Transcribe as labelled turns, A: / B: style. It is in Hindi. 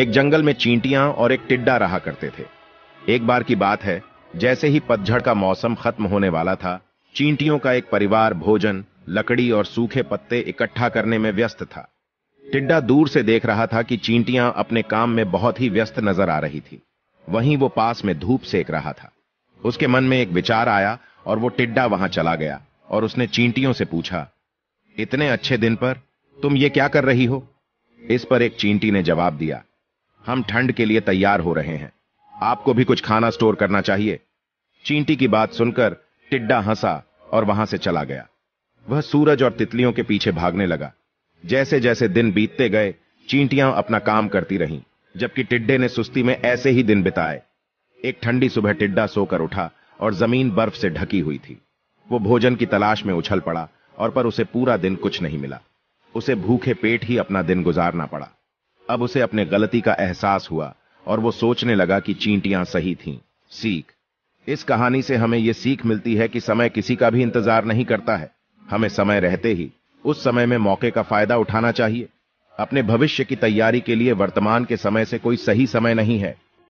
A: एक जंगल में चींटियां और एक टिड्डा रहा करते थे एक बार की बात है जैसे ही पतझड़ का मौसम खत्म होने वाला था चींटियों का एक परिवार भोजन लकड़ी और सूखे पत्ते इकट्ठा करने में व्यस्त था टिड्डा दूर से देख रहा था कि चींटियां अपने काम में बहुत ही व्यस्त नजर आ रही थी वहीं वो पास में धूप सेक रहा था उसके मन में एक विचार आया और वो टिड्डा वहां चला गया और उसने चींटियों से पूछा इतने अच्छे दिन पर तुम ये क्या कर रही हो इस पर एक चींटी ने जवाब दिया हम ठंड के लिए तैयार हो रहे हैं आपको भी कुछ खाना स्टोर करना चाहिए चींटी की बात सुनकर टिड्डा हंसा और वहां से चला गया वह सूरज और तितलियों के पीछे भागने लगा जैसे जैसे दिन बीतते गए चींटियां अपना काम करती रहीं जबकि टिड्डे ने सुस्ती में ऐसे ही दिन बिताए एक ठंडी सुबह टिड्डा सोकर उठा और जमीन बर्फ से ढकी हुई थी वो भोजन की तलाश में उछल पड़ा और पर उसे पूरा दिन कुछ नहीं मिला उसे भूखे पेट ही अपना दिन गुजारना पड़ा अब उसे अपने गलती का एहसास हुआ और वो सोचने लगा कि चींटियां सही थीं। सीख इस कहानी से हमें यह सीख मिलती है कि समय किसी का भी इंतजार नहीं करता है हमें समय रहते ही उस समय में मौके का फायदा उठाना चाहिए अपने भविष्य की तैयारी के लिए वर्तमान के समय से कोई सही समय नहीं है